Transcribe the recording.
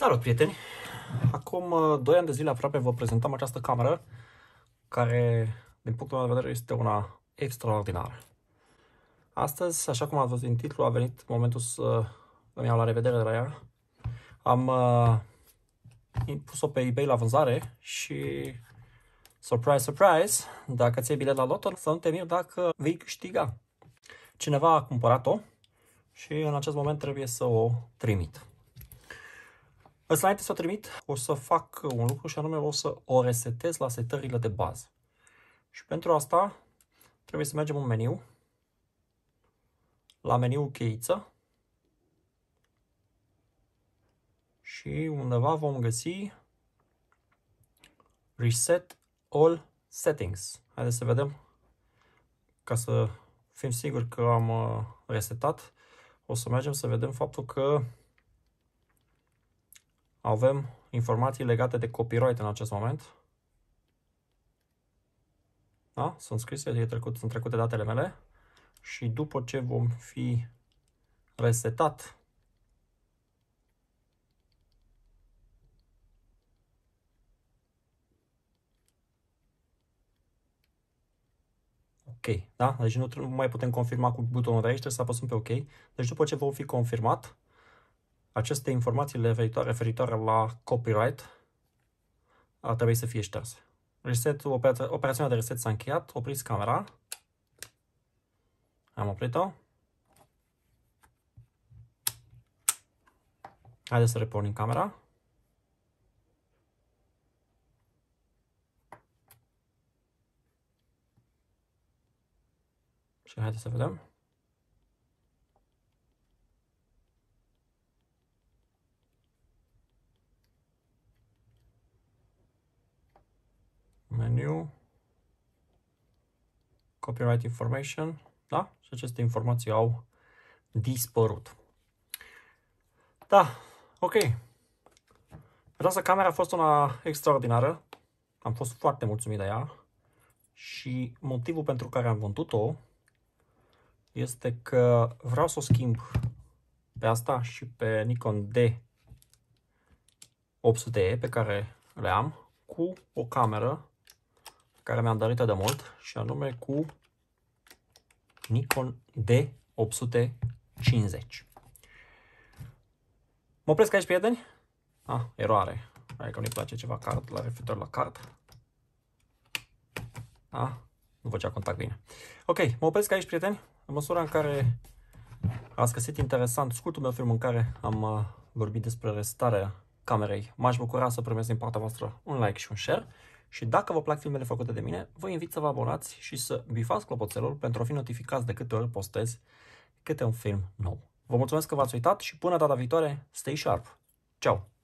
Salut, prieteni! Acum 2 uh, ani de zile aproape vă prezentăm această cameră care, din punctul meu de vedere, este una extraordinară. Astăzi, așa cum ați văzut din titlu, a venit momentul să îmi iau la revedere de la ea. Am uh, pus-o pe eBay la vânzare și, surprise, surprise, dacă ți-ai bilet la loto, să nu te mir dacă vei câștiga. Cineva a cumpărat-o și în acest moment trebuie să o trimit. Însă să o trimit, o să fac un lucru și anume o să o resetez la setările de bază. Și pentru asta trebuie să mergem în meniu, la meniu cheiță și undeva vom găsi Reset All Settings. Haideți să vedem ca să fim siguri că am uh, resetat. O să mergem să vedem faptul că avem informații legate de copyright în acest moment. Da? Sunt scrise, e trecut, sunt trecute datele mele. Și după ce vom fi resetat, OK, da? Deci nu mai putem confirma cu butonul de aici, trebuie să apăsăm pe OK. Deci după ce vom fi confirmat, aceste informații referitoare, da referitoare la copyright ar trebui să fie șterse. Reset, operația, operațiunea de reset s-a încheiat, opriți camera. Am oprit-o. Haideți să repornim camera. Și haideți să vedem. new, copyright information, da? Și aceste informații au dispărut. Da, ok. Această camera a fost una extraordinară. Am fost foarte mulțumit de ea. Și motivul pentru care am vândut-o este că vreau să o schimb pe asta și pe Nikon D800E pe care le am cu o cameră care mi-am dorit de mult și anume cu Nikon D850. Mă opresc aici, prieteni. Ah, eroare. Hai că nu-i place ceva card la referitor la card. Ah, nu făcea contact bine. Ok, mă opresc aici, prieteni. În măsura în care ați găsit interesant scurtul meu film în care am uh, vorbit despre restarea camerei, m-aș bucura să primesc din partea voastră un like și un share. Și dacă vă plac filmele făcute de mine, vă invit să vă abonați și să bifați clopoțelul pentru a fi notificați de câte ori postez câte un film nou. Vă mulțumesc că v-ați uitat și până data viitoare, stay sharp! Ciao!